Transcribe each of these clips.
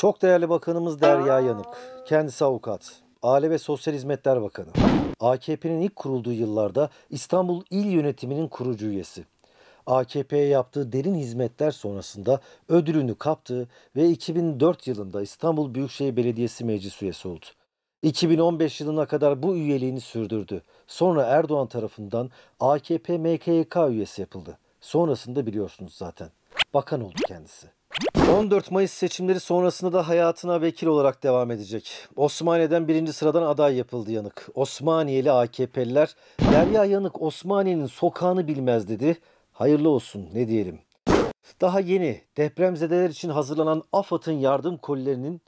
Çok değerli bakanımız Derya Yanık. Kendisi avukat. Aile ve Sosyal Hizmetler Bakanı. AKP'nin ilk kurulduğu yıllarda İstanbul İl Yönetimi'nin kurucu üyesi. AKP'ye yaptığı derin hizmetler sonrasında ödülünü kaptı ve 2004 yılında İstanbul Büyükşehir Belediyesi Meclis üyesi oldu. 2015 yılına kadar bu üyeliğini sürdürdü. Sonra Erdoğan tarafından AKP MKYK üyesi yapıldı. Sonrasında biliyorsunuz zaten. Bakan oldu kendisi. 14 Mayıs seçimleri sonrasında da hayatına vekil olarak devam edecek. Osmaniye'den birinci sıradan aday yapıldı Yanık. Osmaniyeli AKP'liler Derya Yanık Osmaniye'nin sokağını bilmez dedi. Hayırlı olsun ne diyelim. Daha yeni depremzedeler için hazırlanan AFAD'ın yardım kolilerinin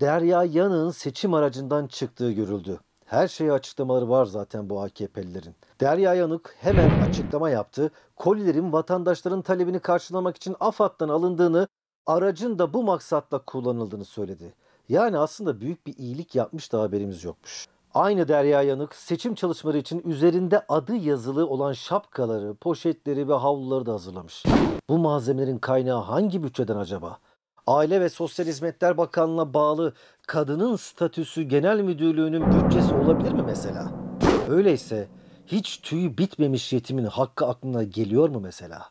Derya Yanık'ın seçim aracından çıktığı görüldü. Her şeyi açıklamaları var zaten bu AKP'lilerin. Derya Yanık hemen açıklama yaptı. Kolilerin vatandaşların talebini karşılamak için AFAD'dan alındığını, aracın da bu maksatla kullanıldığını söyledi. Yani aslında büyük bir iyilik yapmış da haberimiz yokmuş. Aynı Derya Yanık seçim çalışmaları için üzerinde adı yazılı olan şapkaları, poşetleri ve havluları da hazırlamış. Bu malzemelerin kaynağı hangi bütçeden acaba? Aile ve Sosyal Hizmetler Bakanlığı'na bağlı kadının statüsü genel müdürlüğünün bütçesi olabilir mi mesela? Öyleyse hiç tüyü bitmemiş yetimin hakkı aklına geliyor mu mesela?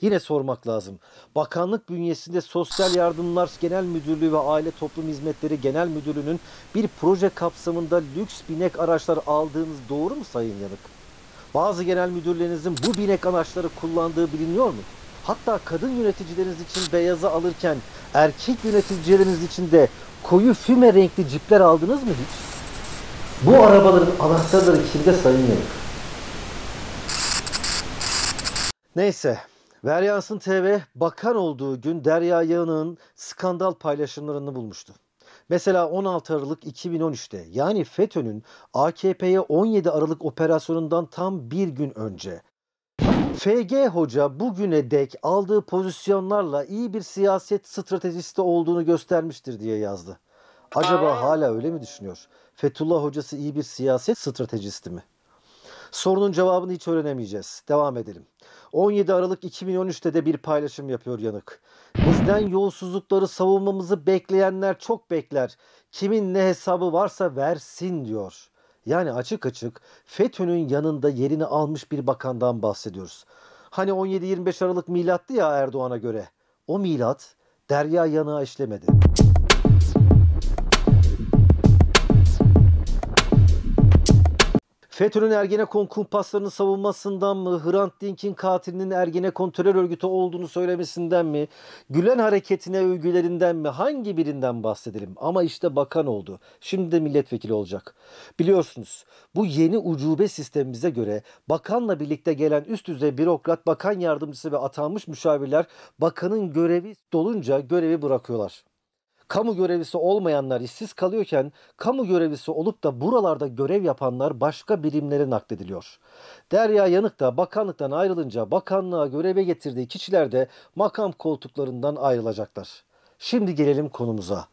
Yine sormak lazım. Bakanlık bünyesinde Sosyal Yardımlar Genel Müdürlüğü ve Aile Toplum Hizmetleri Genel Müdürlüğü'nün bir proje kapsamında lüks binek araçlar aldığınız doğru mu Sayın Yanık? Bazı genel müdürlerinizin bu binek araçları kullandığı biliniyor mu? Hatta kadın yöneticileriniz için beyazı alırken erkek yöneticileriniz için de koyu füme renkli cipler aldınız mı hiç? Bu arabaların anahtarları kimde sayılmıyor? Neyse. Veryans'ın TV bakan olduğu gün Derya Yağın'ın skandal paylaşımlarını bulmuştu. Mesela 16 Aralık 2013'te yani FETÖ'nün AKP'ye 17 Aralık operasyonundan tam bir gün önce FG Hoca bugüne dek aldığı pozisyonlarla iyi bir siyaset stratejisti olduğunu göstermiştir diye yazdı. Acaba hala öyle mi düşünüyor? Fethullah hocası iyi bir siyaset stratejisti mi? Sorunun cevabını hiç öğrenemeyeceğiz. Devam edelim. 17 Aralık 2013'te de bir paylaşım yapıyor Yanık. Bizden yolsuzlukları savunmamızı bekleyenler çok bekler. Kimin ne hesabı varsa versin diyor. Yani açık açık FETÖ'nün yanında yerini almış bir bakandan bahsediyoruz. Hani 17-25 Aralık milattı ya Erdoğan'a göre. O milat derya yanağı işlemedi. FETÖ'nün Ergenekon kumpaslarının savunmasından mı, Hrant Dink'in katilinin Ergenekon terör örgütü olduğunu söylemesinden mi, Gülen hareketine övgülerinden mi, hangi birinden bahsedelim? Ama işte bakan oldu. Şimdi de milletvekili olacak. Biliyorsunuz bu yeni ucube sistemimize göre bakanla birlikte gelen üst düzey bürokrat, bakan yardımcısı ve atanmış müşavirler bakanın görevi dolunca görevi bırakıyorlar kamu görevlisi olmayanlar işsiz kalıyorken kamu görevlisi olup da buralarda görev yapanlar başka birimlere naklediliyor. Derya Yanık da bakanlıktan ayrılınca bakanlığa göreve getirdiği kişiler de makam koltuklarından ayrılacaklar. Şimdi gelelim konumuza.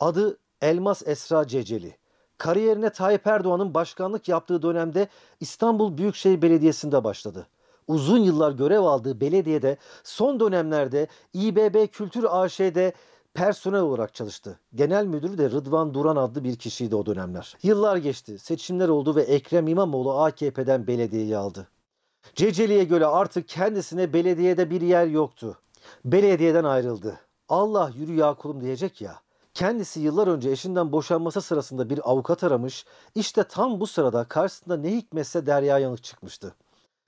Adı Elmas Esra Ceceli. Kariyerine Tayyip Erdoğan'ın başkanlık yaptığı dönemde İstanbul Büyükşehir Belediyesi'nde başladı uzun yıllar görev aldığı belediyede son dönemlerde İBB Kültür AŞ'de personel olarak çalıştı. Genel müdürü de Rıdvan Duran adlı bir kişiydi o dönemler. Yıllar geçti, seçimler oldu ve Ekrem İmamoğlu AKP'den belediyeyi aldı. Ceceli'ye göre artık kendisine belediyede bir yer yoktu. Belediyeden ayrıldı. Allah yürü ya kulum diyecek ya. Kendisi yıllar önce eşinden boşanması sırasında bir avukat aramış. İşte tam bu sırada karşısında ne hikmetse Derya Yanık çıkmıştı.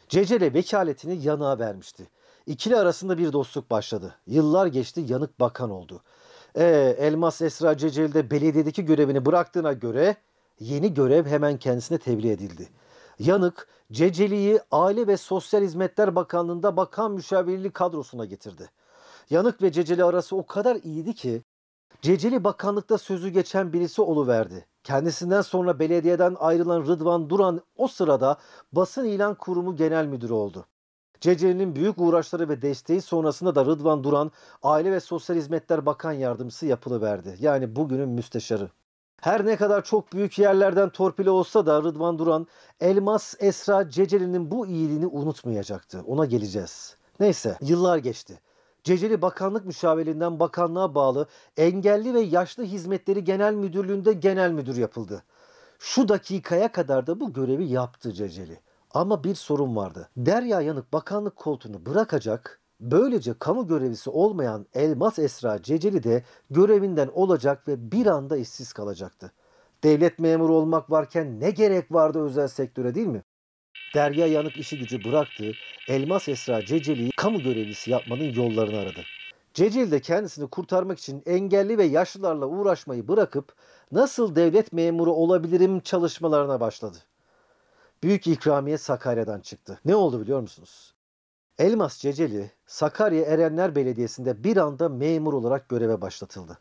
Cecele vekaletini yanığa vermişti. İkili arasında bir dostluk başladı. Yıllar geçti yanık bakan oldu. E, Elmas Esra Ceceli de belediyedeki görevini bıraktığına göre yeni görev hemen kendisine tebliğ edildi. Yanık, Ceceli'yi Aile ve Sosyal Hizmetler Bakanlığı'nda bakan müşavirliği kadrosuna getirdi. Yanık ve Ceceli arası o kadar iyiydi ki Ceceli bakanlıkta sözü geçen birisi oluverdi. Kendisinden sonra belediyeden ayrılan Rıdvan Duran o sırada basın ilan kurumu genel müdürü oldu. CC'nin büyük uğraşları ve desteği sonrasında da Rıdvan Duran Aile ve Sosyal Hizmetler Bakan Yardımcısı yapılıverdi. Yani bugünün müsteşarı. Her ne kadar çok büyük yerlerden torpili olsa da Rıdvan Duran, Elmas Esra Ceceli'nin bu iyiliğini unutmayacaktı. Ona geleceğiz. Neyse yıllar geçti. Ceceli Bakanlık Müşavirliğinden bakanlığa bağlı Engelli ve Yaşlı Hizmetleri Genel Müdürlüğü'nde genel müdür yapıldı. Şu dakikaya kadar da bu görevi yaptı Ceceli. Ama bir sorun vardı. Derya Yanık bakanlık koltuğunu bırakacak, böylece kamu görevlisi olmayan Elmas Esra Ceceli de görevinden olacak ve bir anda işsiz kalacaktı. Devlet memuru olmak varken ne gerek vardı özel sektöre değil mi? Derya Yanık işi gücü bıraktı, Elmas Esra Ceceli'yi kamu görevlisi yapmanın yollarını aradı. Ceceli de kendisini kurtarmak için engelli ve yaşlılarla uğraşmayı bırakıp nasıl devlet memuru olabilirim çalışmalarına başladı büyük ikramiye Sakarya'dan çıktı. Ne oldu biliyor musunuz? Elmas Ceceli Sakarya Erenler Belediyesi'nde bir anda memur olarak göreve başlatıldı.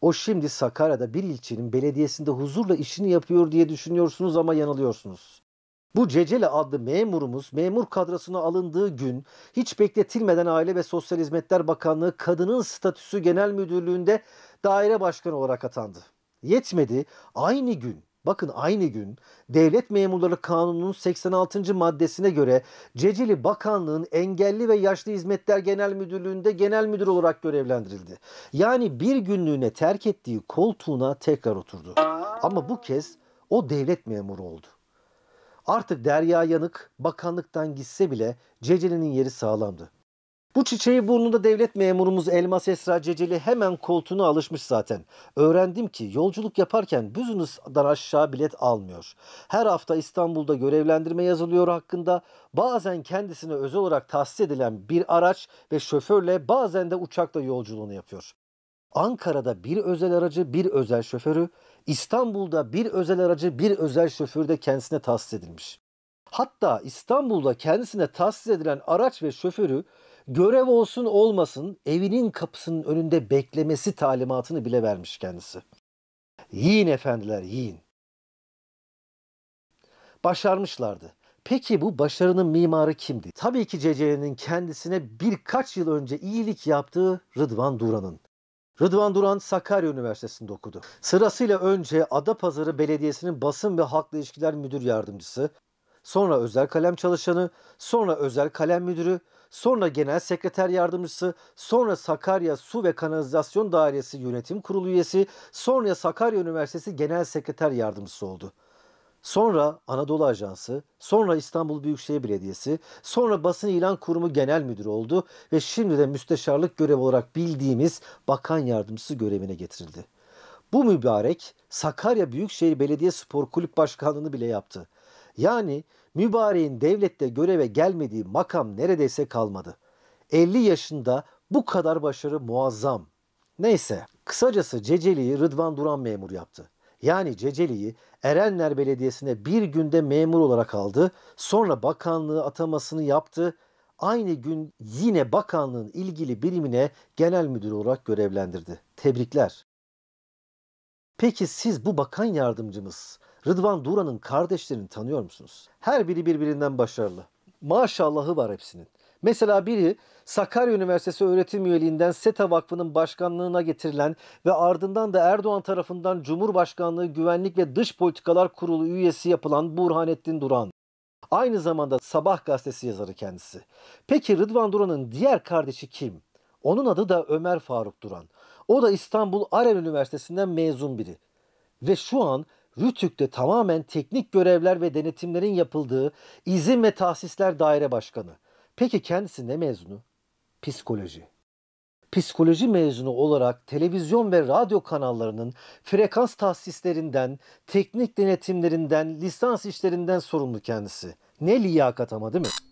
O şimdi Sakarya'da bir ilçenin belediyesinde huzurla işini yapıyor diye düşünüyorsunuz ama yanılıyorsunuz. Bu Ceceli adlı memurumuz memur kadrosuna alındığı gün hiç bekletilmeden Aile ve Sosyal Hizmetler Bakanlığı Kadının Statüsü Genel Müdürlüğü'nde daire başkanı olarak atandı. Yetmedi aynı gün Bakın aynı gün Devlet Memurları Kanunu'nun 86. maddesine göre Cecili Bakanlığın Engelli ve Yaşlı Hizmetler Genel Müdürlüğü'nde genel müdür olarak görevlendirildi. Yani bir günlüğüne terk ettiği koltuğuna tekrar oturdu. Ama bu kez o devlet memuru oldu. Artık Derya Yanık bakanlıktan gitse bile Ceceli'nin yeri sağlamdı. Bu çiçeği burnunda devlet memurumuz Elmas Esra Ceceli hemen koltuğuna alışmış zaten. Öğrendim ki yolculuk yaparken Büzünüz'dan aşağı bilet almıyor. Her hafta İstanbul'da görevlendirme yazılıyor hakkında. Bazen kendisine özel olarak tahsis edilen bir araç ve şoförle bazen de uçakla yolculuğunu yapıyor. Ankara'da bir özel aracı bir özel şoförü, İstanbul'da bir özel aracı bir özel şoförü de kendisine tahsis edilmiş. Hatta İstanbul'da kendisine tahsis edilen araç ve şoförü görev olsun olmasın evinin kapısının önünde beklemesi talimatını bile vermiş kendisi. Yiyin efendiler yiyin. Başarmışlardı. Peki bu başarının mimarı kimdi? Tabii ki CC'nin kendisine birkaç yıl önce iyilik yaptığı Rıdvan Duran'ın. Rıdvan Duran Sakarya Üniversitesi'nde okudu. Sırasıyla önce Adapazarı Belediyesi'nin Basın ve Halkla ilişkiler Müdür Yardımcısı, sonra özel kalem çalışanı, sonra özel kalem müdürü, sonra Genel Sekreter Yardımcısı, sonra Sakarya Su ve Kanalizasyon Dairesi Yönetim Kurulu üyesi, sonra Sakarya Üniversitesi Genel Sekreter Yardımcısı oldu. Sonra Anadolu Ajansı, sonra İstanbul Büyükşehir Belediyesi, sonra Basın İlan Kurumu Genel Müdürü oldu ve şimdi de müsteşarlık görevi olarak bildiğimiz bakan yardımcısı görevine getirildi. Bu mübarek Sakarya Büyükşehir Belediye Spor Kulüp Başkanlığı'nı bile yaptı. Yani mübareğin devlette göreve gelmediği makam neredeyse kalmadı. 50 yaşında bu kadar başarı muazzam. Neyse, kısacası Ceceli'yi Rıdvan Duran memur yaptı. Yani Ceceli'yi Erenler Belediyesi'ne bir günde memur olarak aldı. Sonra bakanlığı atamasını yaptı. Aynı gün yine bakanlığın ilgili birimine genel müdür olarak görevlendirdi. Tebrikler. Peki siz bu bakan yardımcımız Rıdvan Duran'ın kardeşlerini tanıyor musunuz? Her biri birbirinden başarılı. Maşallahı var hepsinin. Mesela biri Sakarya Üniversitesi öğretim üyeliğinden SETA Vakfı'nın başkanlığına getirilen ve ardından da Erdoğan tarafından Cumhurbaşkanlığı Güvenlik ve Dış Politikalar Kurulu üyesi yapılan Burhanettin Duran. Aynı zamanda Sabah gazetesi yazarı kendisi. Peki Rıdvan Duran'ın diğer kardeşi kim? Onun adı da Ömer Faruk Duran. O da İstanbul Aren Üniversitesi'nden mezun biri. Ve şu an Rütük'te tamamen teknik görevler ve denetimlerin yapıldığı izin ve tahsisler daire başkanı. Peki kendisi ne mezunu? Psikoloji. Psikoloji mezunu olarak televizyon ve radyo kanallarının frekans tahsislerinden, teknik denetimlerinden, lisans işlerinden sorumlu kendisi. Ne liyakat ama değil mi?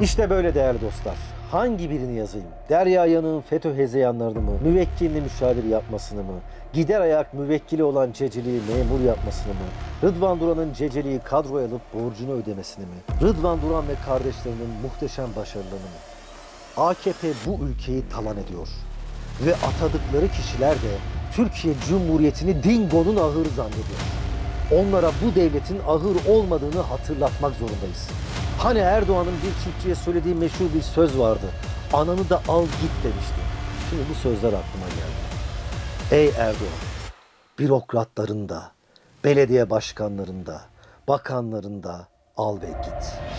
İşte böyle değerli dostlar. Hangi birini yazayım? Derya Yanık'ın FETÖ hezeyanlarını mı? müvekkilini müşavir yapmasını mı? Gider ayak müvekkili olan Ceceli'yi memur yapmasını mı? Rıdvan Duran'ın Ceceli'yi kadroya alıp borcunu ödemesini mi? Rıdvan Duran ve kardeşlerinin muhteşem başarılarını mı? AKP bu ülkeyi talan ediyor. Ve atadıkları kişiler de Türkiye Cumhuriyeti'ni Dingo'nun ahır zannediyor. Onlara bu devletin ahır olmadığını hatırlatmak zorundayız. Hani Erdoğan'ın bir çiftçiye söylediği meşhur bir söz vardı. Ananı da al git demişti. Şimdi bu sözler aklıma geldi. Ey Erdoğan, bürokratların da, belediye başkanlarında, bakanlarında al ve git.''